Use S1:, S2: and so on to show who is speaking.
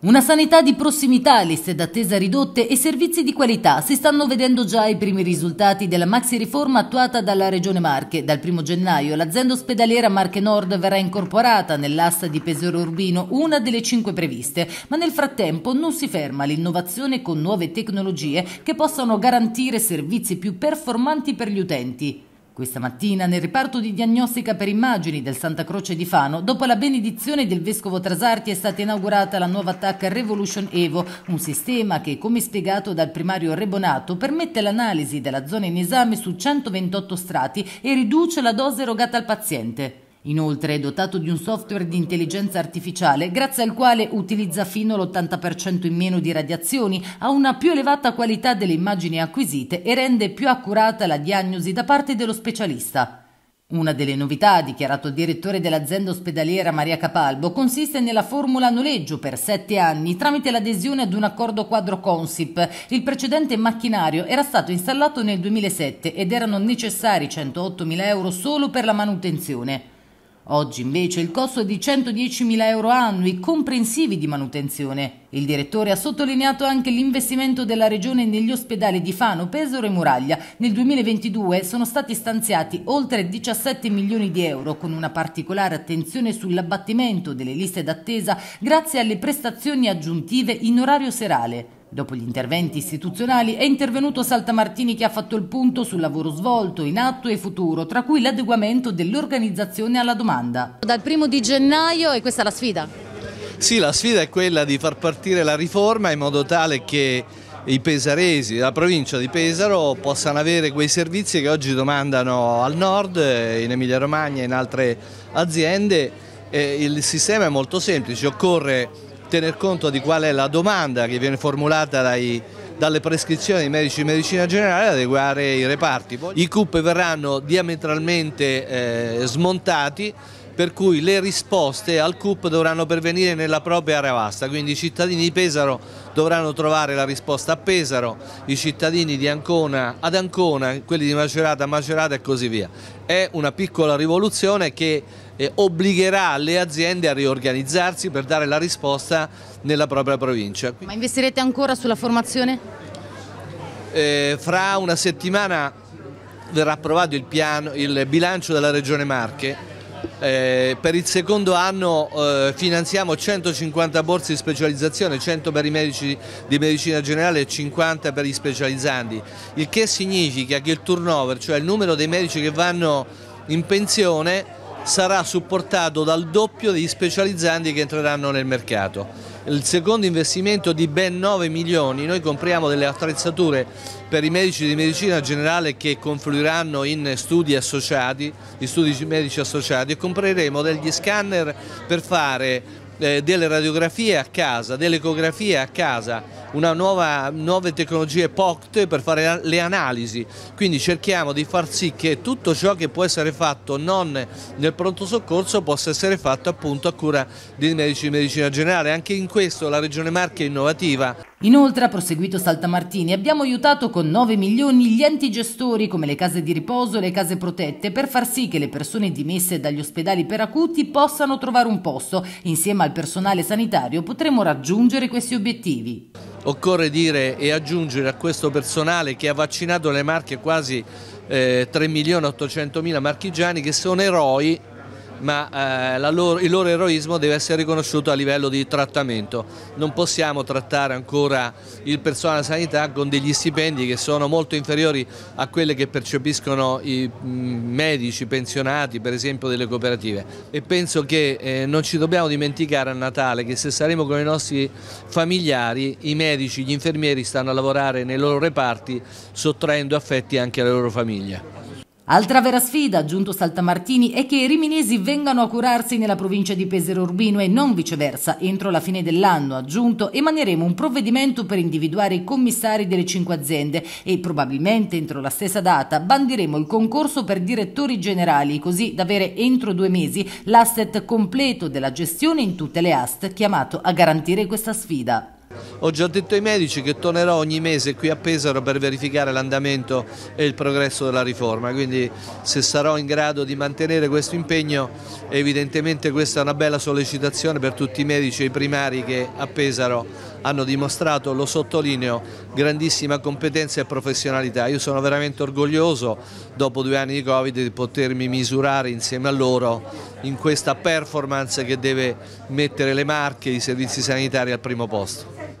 S1: Una sanità di prossimità, liste d'attesa ridotte e servizi di qualità si stanno vedendo già i primi risultati della maxi riforma attuata dalla Regione Marche. Dal 1 gennaio l'azienda ospedaliera Marche Nord verrà incorporata nell'asta di Pesero Urbino, una delle cinque previste, ma nel frattempo non si ferma l'innovazione con nuove tecnologie che possano garantire servizi più performanti per gli utenti. Questa mattina, nel reparto di diagnostica per immagini del Santa Croce di Fano, dopo la benedizione del vescovo Trasarti è stata inaugurata la nuova TAC Revolution Evo, un sistema che, come spiegato dal primario Rebonato, permette l'analisi della zona in esame su 128 strati e riduce la dose erogata al paziente. Inoltre è dotato di un software di intelligenza artificiale grazie al quale utilizza fino all'80% in meno di radiazioni, ha una più elevata qualità delle immagini acquisite e rende più accurata la diagnosi da parte dello specialista. Una delle novità, ha dichiarato il direttore dell'azienda ospedaliera Maria Capalbo, consiste nella formula noleggio per sette anni tramite l'adesione ad un accordo quadro Consip. Il precedente macchinario era stato installato nel 2007 ed erano necessari 108.000 euro solo per la manutenzione. Oggi invece il costo è di 110.000 euro annui, comprensivi di manutenzione. Il direttore ha sottolineato anche l'investimento della Regione negli ospedali di Fano, Pesaro e Muraglia. Nel 2022 sono stati stanziati oltre 17 milioni di euro, con una particolare attenzione sull'abbattimento delle liste d'attesa grazie alle prestazioni aggiuntive in orario serale. Dopo gli interventi istituzionali è intervenuto Saltamartini che ha fatto il punto sul lavoro svolto, in atto e futuro, tra cui l'adeguamento dell'organizzazione alla domanda. Dal primo di gennaio è questa la sfida? Sì,
S2: la sfida è quella di far partire la riforma in modo tale che i pesaresi, la provincia di Pesaro possano avere quei servizi che oggi domandano al nord, in Emilia Romagna e in altre aziende. il sistema è molto semplice, occorre tener conto di qual è la domanda che viene formulata dai, dalle prescrizioni dei medici di medicina generale adeguare i reparti. I CUP verranno diametralmente eh, smontati per cui le risposte al CUP dovranno pervenire nella propria area vasta, quindi i cittadini di Pesaro dovranno trovare la risposta a Pesaro, i cittadini di Ancona ad Ancona, quelli di Macerata a Macerata e così via. È una piccola rivoluzione che eh, obbligherà le aziende a riorganizzarsi per dare la risposta nella propria provincia.
S1: Ma investirete ancora sulla formazione?
S2: Eh, fra una settimana verrà approvato il, piano, il bilancio della Regione Marche eh, per il secondo anno eh, finanziamo 150 borse di specializzazione, 100 per i medici di medicina generale e 50 per gli specializzanti, il che significa che il turnover, cioè il numero dei medici che vanno in pensione, sarà supportato dal doppio degli specializzanti che entreranno nel mercato il secondo investimento di ben 9 milioni, noi compriamo delle attrezzature per i medici di medicina generale che confluiranno in studi associati, gli studi medici associati e compreremo degli scanner per fare eh, delle radiografie a casa, delle ecografie a casa, una nuova, nuove tecnologie POCT per fare le analisi, quindi cerchiamo di far sì che tutto ciò che può essere fatto non nel pronto soccorso possa essere fatto appunto a cura dei medici di medicina generale, anche in questo la Regione Marche è innovativa.
S1: Inoltre, ha proseguito Saltamartini, abbiamo aiutato con 9 milioni gli enti gestori come le case di riposo e le case protette per far sì che le persone dimesse dagli ospedali per acuti possano trovare un posto insieme a al personale sanitario potremo raggiungere questi obiettivi.
S2: Occorre dire e aggiungere a questo personale che ha vaccinato le marche quasi eh, 3 milioni 800 mila marchigiani che sono eroi ma eh, loro, il loro eroismo deve essere riconosciuto a livello di trattamento. Non possiamo trattare ancora il personale della sanità con degli stipendi che sono molto inferiori a quelli che percepiscono i mm, medici pensionati, per esempio delle cooperative. E penso che eh, non ci dobbiamo dimenticare a Natale che se saremo con i nostri familiari, i medici, gli infermieri stanno a lavorare nei loro reparti sottraendo affetti anche alle loro famiglie.
S1: Altra vera sfida, aggiunto Saltamartini, è che i riminesi vengano a curarsi nella provincia di Pesero Urbino e non viceversa. Entro la fine dell'anno, aggiunto, emaneremo un provvedimento per individuare i commissari delle cinque aziende e probabilmente entro la stessa data bandiremo il concorso per direttori generali, così da avere entro due mesi l'asset completo della gestione in tutte le aste chiamato a garantire questa sfida.
S2: Ho già detto ai medici che tornerò ogni mese qui a Pesaro per verificare l'andamento e il progresso della riforma, quindi se sarò in grado di mantenere questo impegno evidentemente questa è una bella sollecitazione per tutti i medici e i primari che a Pesaro hanno dimostrato, lo sottolineo, grandissima competenza e professionalità. Io sono veramente orgoglioso dopo due anni di Covid di potermi misurare insieme a loro in questa performance che deve mettere le marche e i servizi sanitari al primo posto.